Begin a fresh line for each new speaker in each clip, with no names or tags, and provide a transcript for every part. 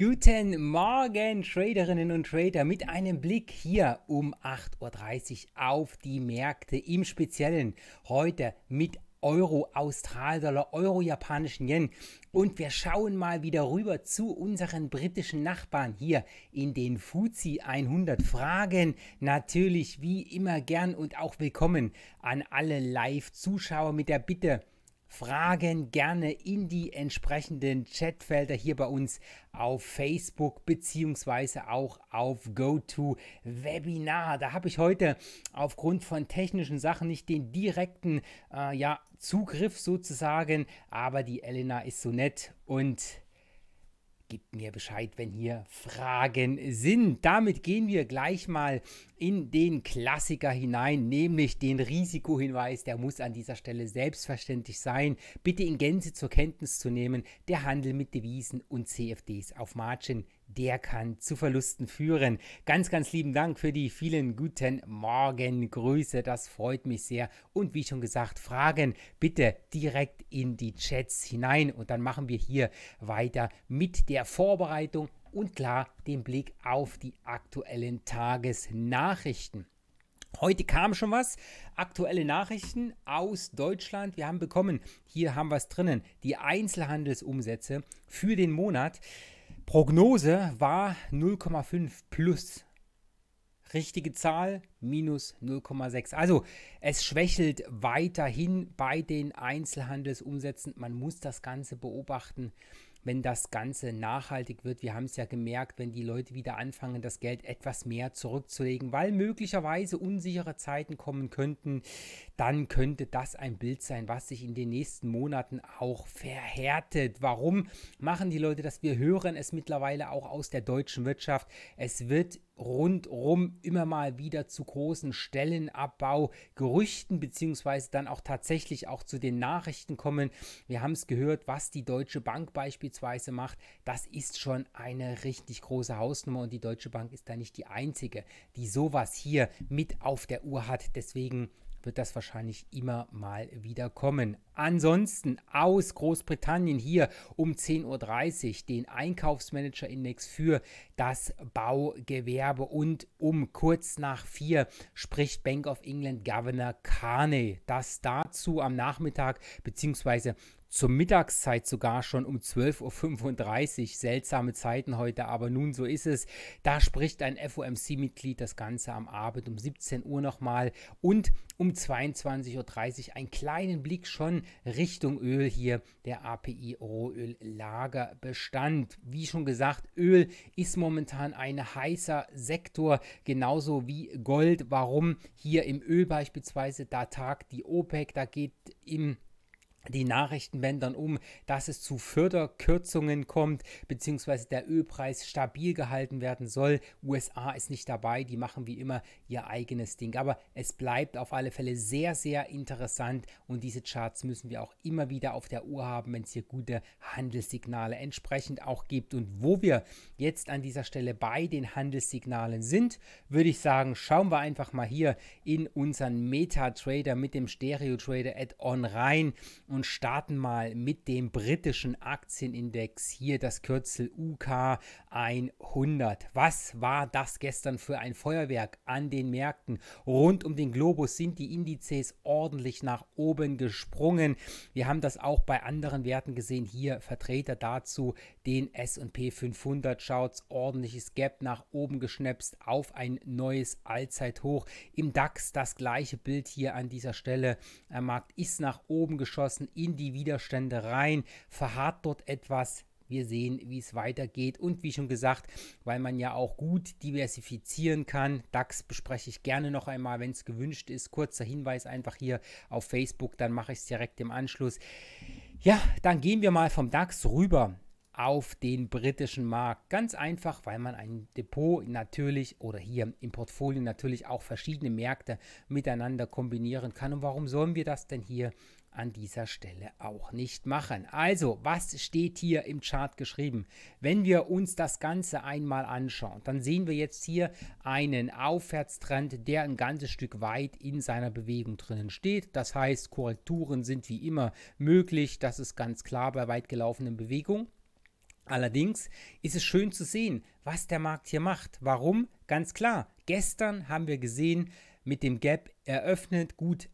Guten Morgen, Traderinnen und Trader, mit einem Blick hier um 8.30 Uhr auf die Märkte im Speziellen. Heute mit Euro, Australdollar, Euro, japanischen Yen. Und wir schauen mal wieder rüber zu unseren britischen Nachbarn hier in den Fuzi 100. Fragen natürlich wie immer gern und auch willkommen an alle Live-Zuschauer mit der Bitte, Fragen gerne in die entsprechenden Chatfelder hier bei uns auf Facebook beziehungsweise auch auf GoToWebinar. Da habe ich heute aufgrund von technischen Sachen nicht den direkten äh, ja, Zugriff sozusagen, aber die Elena ist so nett und gibt mir Bescheid, wenn hier Fragen sind. Damit gehen wir gleich mal in den Klassiker hinein, nämlich den Risikohinweis. Der muss an dieser Stelle selbstverständlich sein. Bitte in Gänze zur Kenntnis zu nehmen, der Handel mit Devisen und CFDs auf Margin der kann zu Verlusten führen. Ganz, ganz lieben Dank für die vielen guten Morgengrüße. Das freut mich sehr. Und wie schon gesagt, Fragen bitte direkt in die Chats hinein. Und dann machen wir hier weiter mit der Vorbereitung und klar den Blick auf die aktuellen Tagesnachrichten. Heute kam schon was. Aktuelle Nachrichten aus Deutschland. Wir haben bekommen, hier haben wir es drinnen, die Einzelhandelsumsätze für den Monat. Prognose war 0,5 plus. Richtige Zahl minus 0,6. Also es schwächelt weiterhin bei den Einzelhandelsumsätzen. Man muss das Ganze beobachten wenn das Ganze nachhaltig wird. Wir haben es ja gemerkt, wenn die Leute wieder anfangen, das Geld etwas mehr zurückzulegen, weil möglicherweise unsichere Zeiten kommen könnten, dann könnte das ein Bild sein, was sich in den nächsten Monaten auch verhärtet. Warum machen die Leute das? Wir hören es mittlerweile auch aus der deutschen Wirtschaft. Es wird rundrum immer mal wieder zu großen Stellenabbau, Gerüchten beziehungsweise dann auch tatsächlich auch zu den Nachrichten kommen. Wir haben es gehört, was die Deutsche Bank beispielsweise macht. Das ist schon eine richtig große Hausnummer und die Deutsche Bank ist da nicht die einzige, die sowas hier mit auf der Uhr hat. Deswegen wird das wahrscheinlich immer mal wieder kommen. Ansonsten aus Großbritannien hier um 10.30 Uhr den Einkaufsmanager-Index für das Baugewerbe und um kurz nach vier spricht Bank of England Governor Carney. Das dazu am Nachmittag beziehungsweise zur Mittagszeit sogar schon um 12.35 Uhr. Seltsame Zeiten heute, aber nun so ist es. Da spricht ein FOMC-Mitglied das Ganze am Abend um 17 Uhr nochmal und um 22.30 Uhr einen kleinen Blick schon Richtung Öl hier, der API Rohöllagerbestand. Wie schon gesagt, Öl ist momentan ein heißer Sektor, genauso wie Gold. Warum hier im Öl beispielsweise? Da tagt die OPEC, da geht im die Nachrichten wendern um, dass es zu Förderkürzungen kommt, beziehungsweise der Ölpreis stabil gehalten werden soll. USA ist nicht dabei, die machen wie immer ihr eigenes Ding. Aber es bleibt auf alle Fälle sehr, sehr interessant und diese Charts müssen wir auch immer wieder auf der Uhr haben, wenn es hier gute Handelssignale entsprechend auch gibt. Und wo wir jetzt an dieser Stelle bei den Handelssignalen sind, würde ich sagen, schauen wir einfach mal hier in unseren MetaTrader mit dem Stereo Trader Add-on rein. Und und starten mal mit dem britischen Aktienindex hier das Kürzel UK100. Was war das gestern für ein Feuerwerk an den Märkten? Rund um den Globus sind die Indizes ordentlich nach oben gesprungen. Wir haben das auch bei anderen Werten gesehen. Hier Vertreter dazu, den S&P 500 schaut's ordentliches Gap nach oben geschnäpst auf ein neues Allzeithoch. Im DAX das gleiche Bild hier an dieser Stelle. Der Markt ist nach oben geschossen, in die Widerstände rein, verharrt dort etwas. Wir sehen, wie es weitergeht. Und wie schon gesagt, weil man ja auch gut diversifizieren kann. DAX bespreche ich gerne noch einmal, wenn es gewünscht ist. Kurzer Hinweis einfach hier auf Facebook, dann mache ich es direkt im Anschluss. Ja, dann gehen wir mal vom DAX rüber auf den britischen Markt. Ganz einfach, weil man ein Depot natürlich oder hier im Portfolio natürlich auch verschiedene Märkte miteinander kombinieren kann. Und warum sollen wir das denn hier an dieser Stelle auch nicht machen. Also, was steht hier im Chart geschrieben? Wenn wir uns das Ganze einmal anschauen, dann sehen wir jetzt hier einen Aufwärtstrend, der ein ganzes Stück weit in seiner Bewegung drinnen steht. Das heißt, Korrekturen sind wie immer möglich. Das ist ganz klar bei weit gelaufenen Bewegungen. Allerdings ist es schön zu sehen, was der Markt hier macht. Warum? Ganz klar. Gestern haben wir gesehen, mit dem Gap eröffnet gut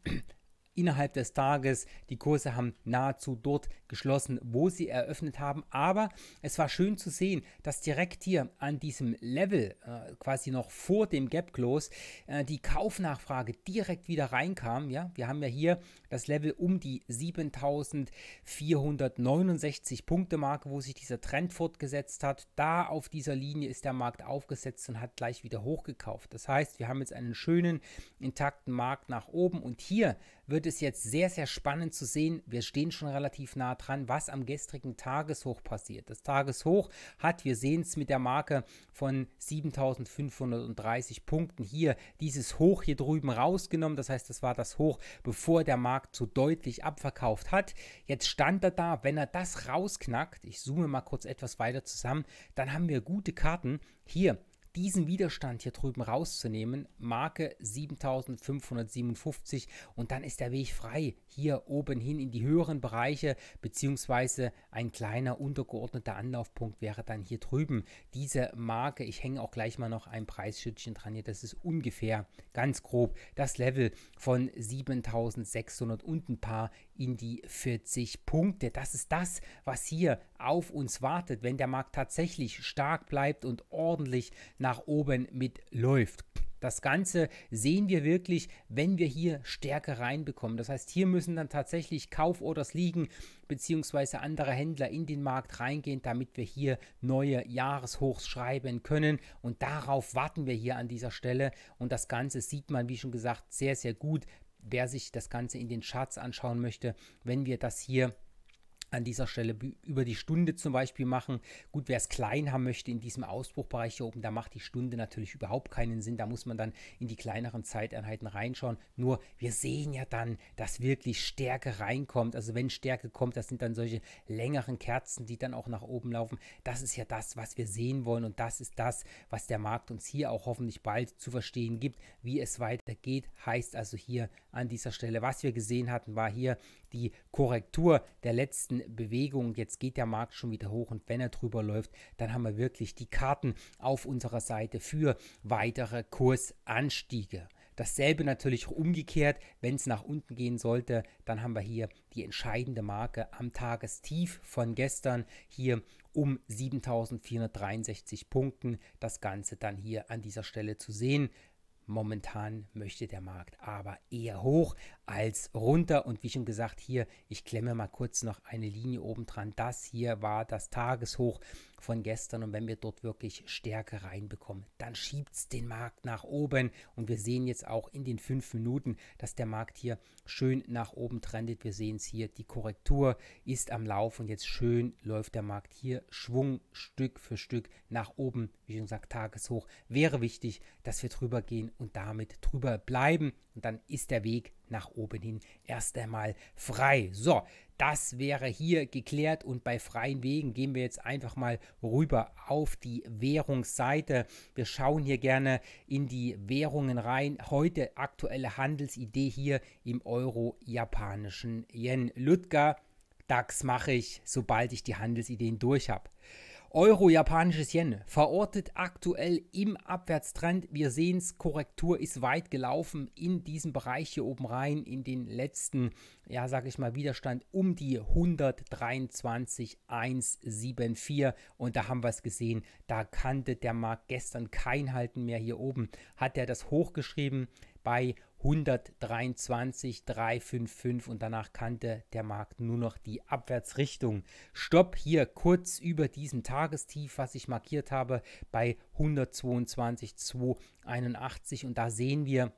innerhalb des Tages. Die Kurse haben nahezu dort geschlossen, wo sie eröffnet haben. Aber es war schön zu sehen, dass direkt hier an diesem Level, äh, quasi noch vor dem Gap Close, äh, die Kaufnachfrage direkt wieder reinkam. Ja, wir haben ja hier das Level um die 7469 Punkte Marke, wo sich dieser Trend fortgesetzt hat. Da auf dieser Linie ist der Markt aufgesetzt und hat gleich wieder hochgekauft. Das heißt, wir haben jetzt einen schönen, intakten Markt nach oben und hier wird es jetzt sehr, sehr spannend zu sehen. Wir stehen schon relativ nah dran dran, was am gestrigen Tageshoch passiert. Das Tageshoch hat, wir sehen es mit der Marke von 7530 Punkten hier, dieses Hoch hier drüben rausgenommen. Das heißt, das war das Hoch, bevor der Markt so deutlich abverkauft hat. Jetzt stand er da, wenn er das rausknackt, ich zoome mal kurz etwas weiter zusammen, dann haben wir gute Karten. Hier diesen Widerstand hier drüben rauszunehmen, Marke 7557 und dann ist der Weg frei hier oben hin in die höheren Bereiche beziehungsweise ein kleiner untergeordneter Anlaufpunkt wäre dann hier drüben diese Marke. Ich hänge auch gleich mal noch ein Preisschützchen dran hier, das ist ungefähr ganz grob das Level von 7600 und ein paar in die 40 Punkte. Das ist das, was hier auf uns wartet, wenn der Markt tatsächlich stark bleibt und ordentlich nach oben mitläuft. Das Ganze sehen wir wirklich, wenn wir hier Stärke reinbekommen. Das heißt, hier müssen dann tatsächlich Kauforders liegen, beziehungsweise andere Händler in den Markt reingehen, damit wir hier neue Jahreshochs schreiben können. Und darauf warten wir hier an dieser Stelle. Und das Ganze sieht man, wie schon gesagt, sehr, sehr gut. Wer sich das Ganze in den Charts anschauen möchte, wenn wir das hier an dieser Stelle über die Stunde zum Beispiel machen. Gut, wer es klein haben möchte in diesem Ausbruchbereich hier oben, da macht die Stunde natürlich überhaupt keinen Sinn. Da muss man dann in die kleineren Zeiteinheiten reinschauen. Nur wir sehen ja dann, dass wirklich Stärke reinkommt. Also wenn Stärke kommt, das sind dann solche längeren Kerzen, die dann auch nach oben laufen. Das ist ja das, was wir sehen wollen und das ist das, was der Markt uns hier auch hoffentlich bald zu verstehen gibt, wie es weitergeht. Heißt also hier an dieser Stelle, was wir gesehen hatten, war hier die Korrektur der letzten Bewegung. Jetzt geht der Markt schon wieder hoch und wenn er drüber läuft, dann haben wir wirklich die Karten auf unserer Seite für weitere Kursanstiege. Dasselbe natürlich umgekehrt, wenn es nach unten gehen sollte, dann haben wir hier die entscheidende Marke am Tagestief von gestern hier um 7463 Punkten. Das Ganze dann hier an dieser Stelle zu sehen. Momentan möchte der Markt aber eher hoch als runter. Und wie schon gesagt, hier, ich klemme mal kurz noch eine Linie oben dran. Das hier war das Tageshoch von gestern. Und wenn wir dort wirklich Stärke reinbekommen, dann schiebt es den Markt nach oben. Und wir sehen jetzt auch in den fünf Minuten, dass der Markt hier schön nach oben trendet. Wir sehen es hier, die Korrektur ist am Lauf und jetzt schön läuft der Markt hier Schwung Stück für Stück nach oben. Wie schon gesagt, Tageshoch wäre wichtig, dass wir drüber gehen und damit drüber bleiben. Und dann ist der Weg nach oben hin erst einmal frei. So, das wäre hier geklärt und bei freien Wegen gehen wir jetzt einfach mal rüber auf die Währungsseite. Wir schauen hier gerne in die Währungen rein. Heute aktuelle Handelsidee hier im Euro-japanischen Yen. Lütger, DAX mache ich, sobald ich die Handelsideen durch habe. Euro japanisches Yen verortet aktuell im Abwärtstrend. Wir sehen es, Korrektur ist weit gelaufen in diesem Bereich hier oben rein, in den letzten, ja, sage ich mal, Widerstand um die 123,174. Und da haben wir es gesehen, da kannte der Markt gestern kein Halten mehr hier oben. Hat er das hochgeschrieben bei 123, 355 und danach kannte der Markt nur noch die Abwärtsrichtung. Stopp hier kurz über diesem Tagestief, was ich markiert habe, bei 122, 281 und da sehen wir,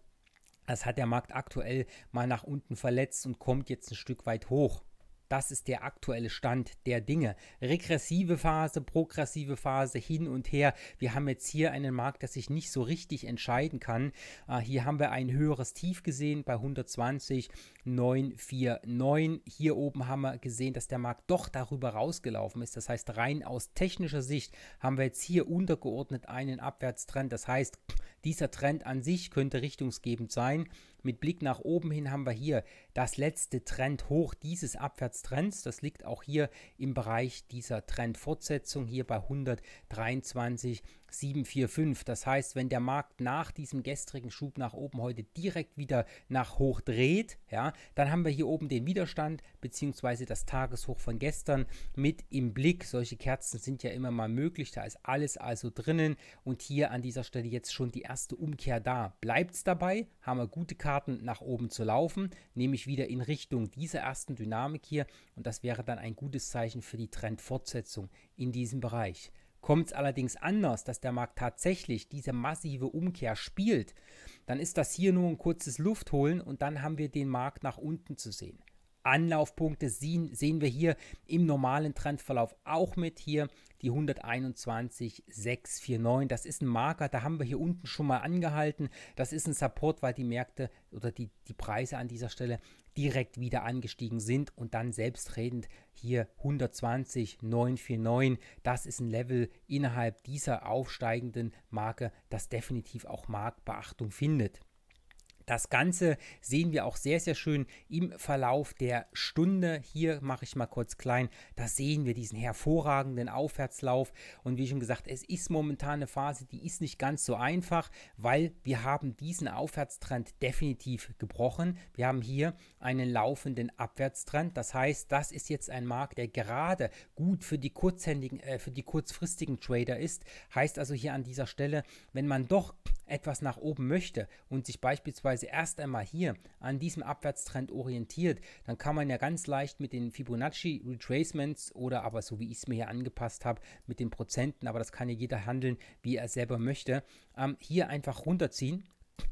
das hat der Markt aktuell mal nach unten verletzt und kommt jetzt ein Stück weit hoch. Das ist der aktuelle Stand der Dinge. Regressive Phase, progressive Phase, hin und her. Wir haben jetzt hier einen Markt, der sich nicht so richtig entscheiden kann. Äh, hier haben wir ein höheres Tief gesehen bei 120,949. Hier oben haben wir gesehen, dass der Markt doch darüber rausgelaufen ist. Das heißt, rein aus technischer Sicht haben wir jetzt hier untergeordnet einen Abwärtstrend. Das heißt, dieser Trend an sich könnte richtungsgebend sein. Mit Blick nach oben hin haben wir hier das letzte Trend hoch dieses Abwärtstrends. Das liegt auch hier im Bereich dieser Trendfortsetzung hier bei 123,745. Das heißt, wenn der Markt nach diesem gestrigen Schub nach oben heute direkt wieder nach hoch dreht, ja, dann haben wir hier oben den Widerstand bzw. das Tageshoch von gestern mit im Blick. Solche Kerzen sind ja immer mal möglich, da ist alles also drinnen und hier an dieser Stelle jetzt schon die erste Umkehr da. Bleibt es dabei, haben wir gute Karten nach oben zu laufen, nehme ich wieder in Richtung dieser ersten Dynamik hier und das wäre dann ein gutes Zeichen für die Trendfortsetzung in diesem Bereich. Kommt es allerdings anders, dass der Markt tatsächlich diese massive Umkehr spielt, dann ist das hier nur ein kurzes Luftholen und dann haben wir den Markt nach unten zu sehen. Anlaufpunkte sehen, sehen wir hier im normalen Trendverlauf auch mit. Hier die 121,649. Das ist ein Marker, da haben wir hier unten schon mal angehalten. Das ist ein Support, weil die Märkte oder die, die Preise an dieser Stelle direkt wieder angestiegen sind und dann selbstredend hier 120,949. Das ist ein Level innerhalb dieser aufsteigenden Marke, das definitiv auch Marktbeachtung findet. Das Ganze sehen wir auch sehr, sehr schön im Verlauf der Stunde. Hier mache ich mal kurz klein. Da sehen wir diesen hervorragenden Aufwärtslauf. Und wie schon gesagt, es ist momentan eine Phase, die ist nicht ganz so einfach, weil wir haben diesen Aufwärtstrend definitiv gebrochen. Wir haben hier einen laufenden Abwärtstrend. Das heißt, das ist jetzt ein Markt, der gerade gut für die, kurzhändigen, äh, für die kurzfristigen Trader ist. Heißt also hier an dieser Stelle, wenn man doch etwas nach oben möchte und sich beispielsweise erst einmal hier an diesem Abwärtstrend orientiert, dann kann man ja ganz leicht mit den Fibonacci Retracements oder aber so wie ich es mir hier angepasst habe mit den Prozenten, aber das kann ja jeder handeln, wie er selber möchte, ähm, hier einfach runterziehen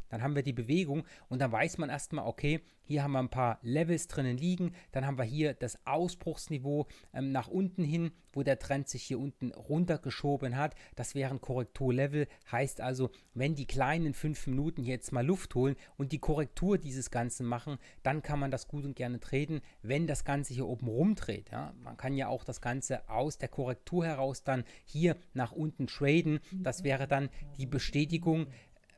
dann haben wir die Bewegung und dann weiß man erstmal, okay, hier haben wir ein paar Levels drinnen liegen. Dann haben wir hier das Ausbruchsniveau ähm, nach unten hin, wo der Trend sich hier unten runtergeschoben hat. Das wäre ein Korrekturlevel. Heißt also, wenn die kleinen fünf Minuten jetzt mal Luft holen und die Korrektur dieses Ganzen machen, dann kann man das gut und gerne treten, wenn das Ganze hier oben rumdreht. Ja? Man kann ja auch das Ganze aus der Korrektur heraus dann hier nach unten traden. Das wäre dann die Bestätigung,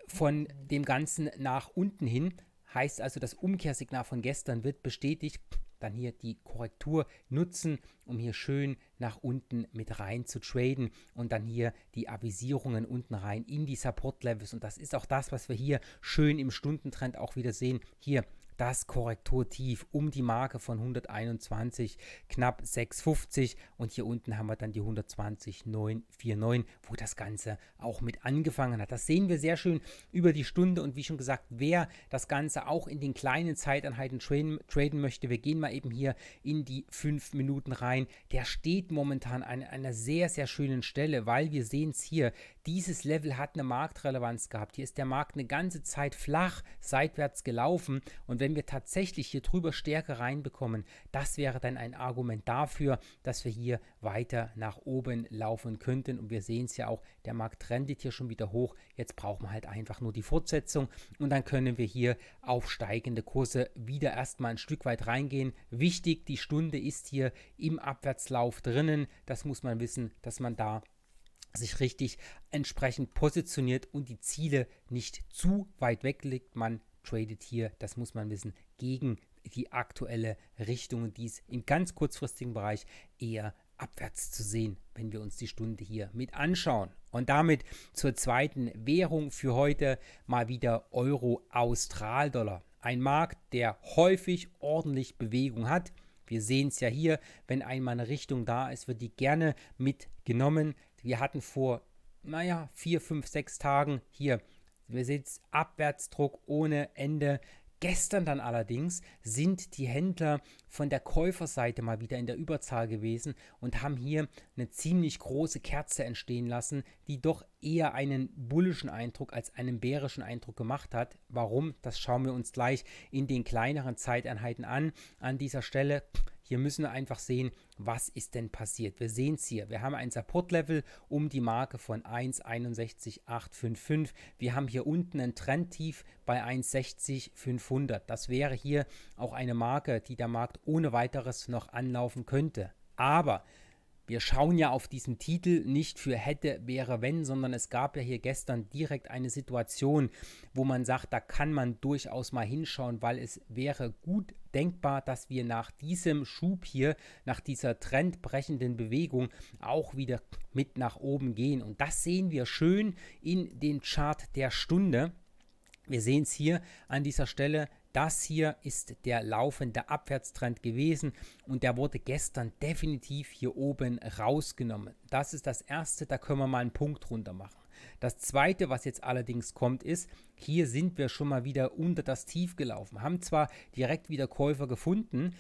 von dem Ganzen nach unten hin. Heißt also, das Umkehrsignal von gestern wird bestätigt. Dann hier die Korrektur nutzen, um hier schön nach unten mit rein zu traden und dann hier die Avisierungen unten rein in die Support Levels. Und das ist auch das, was wir hier schön im Stundentrend auch wieder sehen. Hier das Korrekturtief um die Marke von 121, knapp 650 und hier unten haben wir dann die 120,949, wo das Ganze auch mit angefangen hat. Das sehen wir sehr schön über die Stunde und wie schon gesagt, wer das Ganze auch in den kleinen Zeiteinheiten traden, traden möchte, wir gehen mal eben hier in die 5 Minuten rein, der steht momentan an einer sehr, sehr schönen Stelle, weil wir sehen es hier, dieses Level hat eine Marktrelevanz gehabt. Hier ist der Markt eine ganze Zeit flach seitwärts gelaufen. Und wenn wir tatsächlich hier drüber Stärke reinbekommen, das wäre dann ein Argument dafür, dass wir hier weiter nach oben laufen könnten. Und wir sehen es ja auch, der Markt trendet hier schon wieder hoch. Jetzt brauchen wir halt einfach nur die Fortsetzung. Und dann können wir hier auf steigende Kurse wieder erstmal ein Stück weit reingehen. Wichtig, die Stunde ist hier im Abwärtslauf drinnen. Das muss man wissen, dass man da sich richtig entsprechend positioniert und die Ziele nicht zu weit weg legt. Man tradet hier, das muss man wissen, gegen die aktuelle Richtung, die es im ganz kurzfristigen Bereich eher abwärts zu sehen, wenn wir uns die Stunde hier mit anschauen. Und damit zur zweiten Währung für heute mal wieder euro austral dollar Ein Markt, der häufig ordentlich Bewegung hat. Wir sehen es ja hier, wenn einmal eine Richtung da ist, wird die gerne mitgenommen. Wir hatten vor, naja, vier, fünf, sechs Tagen hier, wir sehen Abwärtsdruck ohne Ende. Gestern dann allerdings sind die Händler von der Käuferseite mal wieder in der Überzahl gewesen und haben hier eine ziemlich große Kerze entstehen lassen, die doch eher einen bullischen Eindruck als einen bärischen Eindruck gemacht hat. Warum? Das schauen wir uns gleich in den kleineren Zeiteinheiten an. An dieser Stelle hier müssen wir einfach sehen, was ist denn passiert. Wir sehen es hier. Wir haben ein Support-Level um die Marke von 1,61855. Wir haben hier unten ein Trendtief bei 1,60500. Das wäre hier auch eine Marke, die der Markt ohne weiteres noch anlaufen könnte. Aber wir schauen ja auf diesen Titel nicht für hätte, wäre, wenn, sondern es gab ja hier gestern direkt eine Situation, wo man sagt, da kann man durchaus mal hinschauen, weil es wäre gut denkbar, dass wir nach diesem Schub hier, nach dieser trendbrechenden Bewegung auch wieder mit nach oben gehen. Und das sehen wir schön in den Chart der Stunde. Wir sehen es hier an dieser Stelle das hier ist der laufende Abwärtstrend gewesen und der wurde gestern definitiv hier oben rausgenommen. Das ist das erste, da können wir mal einen Punkt runter machen. Das zweite, was jetzt allerdings kommt, ist, hier sind wir schon mal wieder unter das Tief gelaufen, haben zwar direkt wieder Käufer gefunden,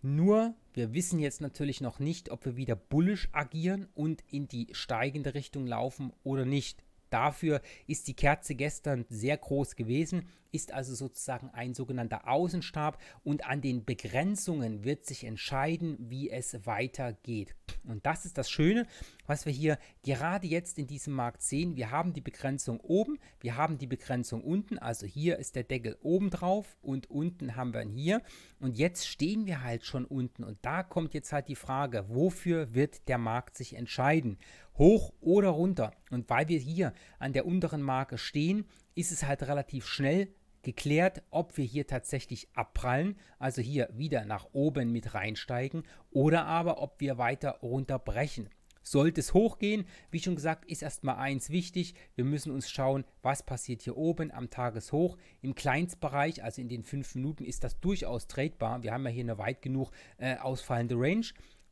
nur wir wissen jetzt natürlich noch nicht, ob wir wieder bullisch agieren und in die steigende Richtung laufen oder nicht dafür ist die Kerze gestern sehr groß gewesen, ist also sozusagen ein sogenannter Außenstab und an den Begrenzungen wird sich entscheiden, wie es weitergeht. Und das ist das Schöne, was wir hier gerade jetzt in diesem Markt sehen. Wir haben die Begrenzung oben, wir haben die Begrenzung unten, also hier ist der Deckel oben drauf und unten haben wir ihn hier. Und jetzt stehen wir halt schon unten und da kommt jetzt halt die Frage, wofür wird der Markt sich entscheiden? hoch oder runter. Und weil wir hier an der unteren Marke stehen, ist es halt relativ schnell geklärt, ob wir hier tatsächlich abprallen, also hier wieder nach oben mit reinsteigen oder aber ob wir weiter runterbrechen. Sollte es hochgehen, wie schon gesagt, ist erstmal eins wichtig. Wir müssen uns schauen, was passiert hier oben am Tageshoch. Im Kleinstbereich, also in den 5 Minuten, ist das durchaus tradebar. Wir haben ja hier eine weit genug äh, ausfallende Range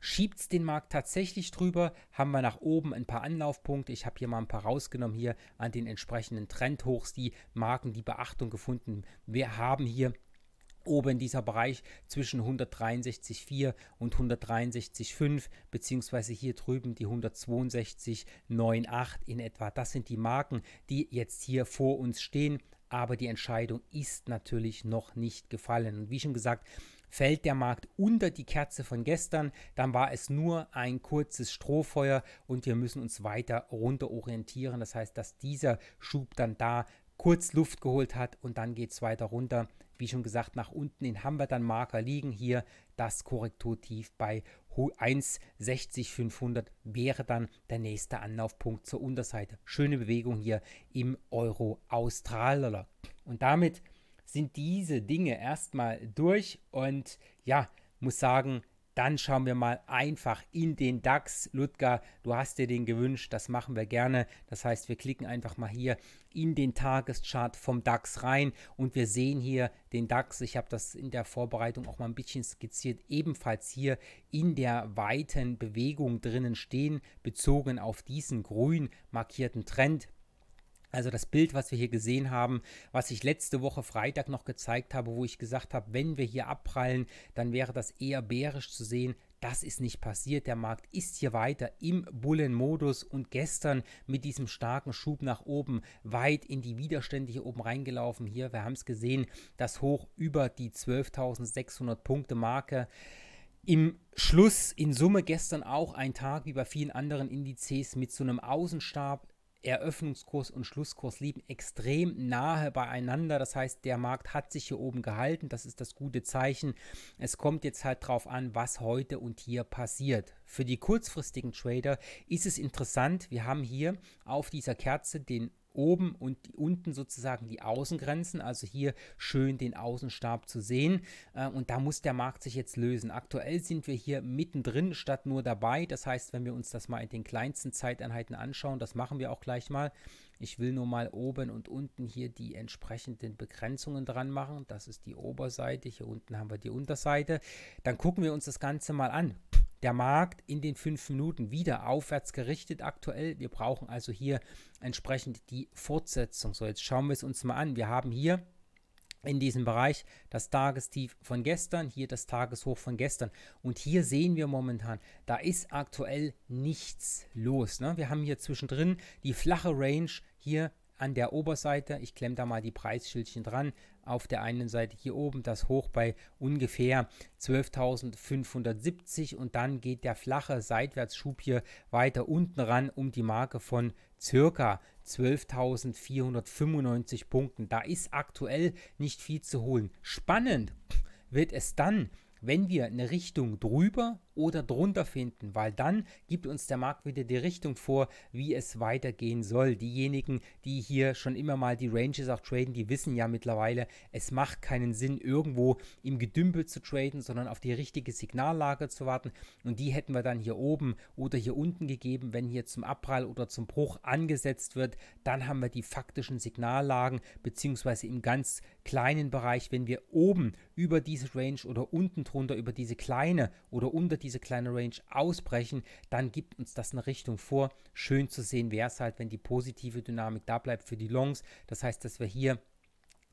schiebt es den Markt tatsächlich drüber, haben wir nach oben ein paar Anlaufpunkte. Ich habe hier mal ein paar rausgenommen hier an den entsprechenden Trendhochs, die Marken, die Beachtung gefunden. Wir haben hier oben dieser Bereich zwischen 163,4 und 163,5 beziehungsweise hier drüben die 162,98 in etwa. Das sind die Marken, die jetzt hier vor uns stehen. Aber die Entscheidung ist natürlich noch nicht gefallen. Und wie schon gesagt, fällt der Markt unter die Kerze von gestern, dann war es nur ein kurzes Strohfeuer und wir müssen uns weiter runter orientieren. Das heißt, dass dieser Schub dann da kurz Luft geholt hat und dann geht es weiter runter. Wie schon gesagt, nach unten den haben wir dann Marker liegen hier. Das Korrekturtief bei 1,60,500 wäre dann der nächste Anlaufpunkt zur Unterseite. Schöne Bewegung hier im Euro-Australdollar. Und damit sind diese Dinge erstmal durch und ja, muss sagen, dann schauen wir mal einfach in den DAX. Ludger, du hast dir den gewünscht, das machen wir gerne. Das heißt, wir klicken einfach mal hier in den Tageschart vom DAX rein und wir sehen hier den DAX. Ich habe das in der Vorbereitung auch mal ein bisschen skizziert, ebenfalls hier in der weiten Bewegung drinnen stehen, bezogen auf diesen grün markierten Trend also das Bild, was wir hier gesehen haben, was ich letzte Woche Freitag noch gezeigt habe, wo ich gesagt habe, wenn wir hier abprallen, dann wäre das eher bärisch zu sehen. Das ist nicht passiert. Der Markt ist hier weiter im Bullenmodus und gestern mit diesem starken Schub nach oben weit in die Widerstände hier oben reingelaufen. Hier, wir haben es gesehen, das hoch über die 12.600 Punkte Marke. Im Schluss in Summe gestern auch ein Tag wie bei vielen anderen Indizes mit so einem Außenstab Eröffnungskurs und Schlusskurs liegen extrem nahe beieinander. Das heißt, der Markt hat sich hier oben gehalten. Das ist das gute Zeichen. Es kommt jetzt halt drauf an, was heute und hier passiert. Für die kurzfristigen Trader ist es interessant. Wir haben hier auf dieser Kerze den oben und unten sozusagen die Außengrenzen, also hier schön den Außenstab zu sehen. Äh, und da muss der Markt sich jetzt lösen. Aktuell sind wir hier mittendrin statt nur dabei. Das heißt, wenn wir uns das mal in den kleinsten Zeiteinheiten anschauen, das machen wir auch gleich mal. Ich will nur mal oben und unten hier die entsprechenden Begrenzungen dran machen. Das ist die Oberseite, hier unten haben wir die Unterseite. Dann gucken wir uns das Ganze mal an der Markt in den fünf Minuten wieder aufwärts gerichtet aktuell. Wir brauchen also hier entsprechend die Fortsetzung. So, jetzt schauen wir es uns mal an. Wir haben hier in diesem Bereich das Tagestief von gestern, hier das Tageshoch von gestern. Und hier sehen wir momentan, da ist aktuell nichts los. Ne? Wir haben hier zwischendrin die flache Range, hier an der Oberseite, ich klemme da mal die Preisschildchen dran, auf der einen Seite hier oben das Hoch bei ungefähr 12.570 und dann geht der flache Seitwärtsschub hier weiter unten ran um die Marke von circa 12.495 Punkten. Da ist aktuell nicht viel zu holen. Spannend wird es dann, wenn wir eine Richtung drüber oder drunter finden, weil dann gibt uns der Markt wieder die Richtung vor, wie es weitergehen soll. Diejenigen, die hier schon immer mal die Ranges auch traden, die wissen ja mittlerweile, es macht keinen Sinn, irgendwo im Gedümpel zu traden, sondern auf die richtige Signallage zu warten. Und die hätten wir dann hier oben oder hier unten gegeben, wenn hier zum Abprall oder zum Bruch angesetzt wird. Dann haben wir die faktischen Signallagen, beziehungsweise im ganz kleinen Bereich, wenn wir oben über diese Range oder unten drunter über diese kleine oder unter die diese kleine Range ausbrechen, dann gibt uns das eine Richtung vor. Schön zu sehen wäre es halt, wenn die positive Dynamik da bleibt für die Longs. Das heißt, dass wir hier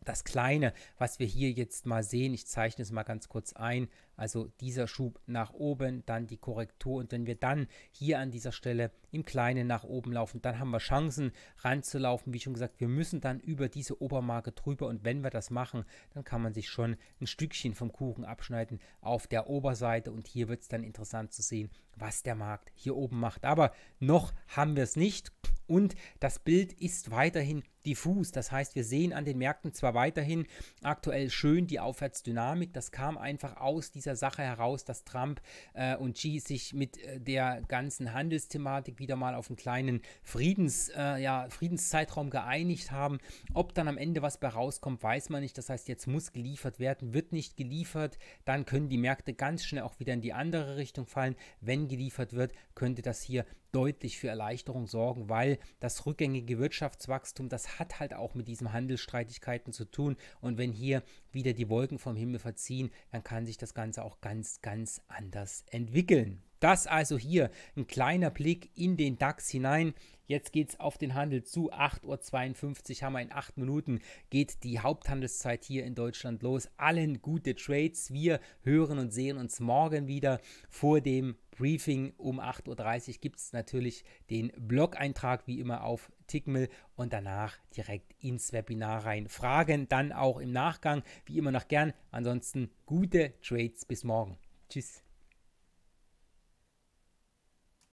das Kleine, was wir hier jetzt mal sehen, ich zeichne es mal ganz kurz ein, also dieser Schub nach oben, dann die Korrektur und wenn wir dann hier an dieser Stelle im Kleinen nach oben laufen, dann haben wir Chancen ranzulaufen. Wie schon gesagt, wir müssen dann über diese Obermarke drüber und wenn wir das machen, dann kann man sich schon ein Stückchen vom Kuchen abschneiden auf der Oberseite und hier wird es dann interessant zu sehen, was der Markt hier oben macht. Aber noch haben wir es nicht und das Bild ist weiterhin diffus. Das heißt, wir sehen an den Märkten zwar weiterhin aktuell schön die Aufwärtsdynamik, das kam einfach aus dieser Sache heraus, dass Trump äh, und Xi sich mit äh, der ganzen Handelsthematik wieder mal auf einen kleinen Friedens, äh, ja, Friedenszeitraum geeinigt haben. Ob dann am Ende was bei rauskommt, weiß man nicht. Das heißt, jetzt muss geliefert werden, wird nicht geliefert, dann können die Märkte ganz schnell auch wieder in die andere Richtung fallen. Wenn geliefert wird, könnte das hier deutlich für Erleichterung sorgen, weil das rückgängige Wirtschaftswachstum, das hat halt auch mit diesen Handelsstreitigkeiten zu tun. Und wenn hier wieder die Wolken vom Himmel verziehen, dann kann sich das Ganze auch ganz, ganz anders entwickeln. Das also hier ein kleiner Blick in den DAX hinein. Jetzt geht es auf den Handel zu. 8.52 Uhr haben wir in 8 Minuten. Geht die Haupthandelszeit hier in Deutschland los. Allen gute Trades. Wir hören und sehen uns morgen wieder vor dem Briefing um 8.30 Uhr. Gibt es natürlich den Blog-Eintrag wie immer auf Artikel und danach direkt ins Webinar rein. Fragen dann auch im Nachgang, wie immer noch gern. Ansonsten gute Trades bis morgen. Tschüss.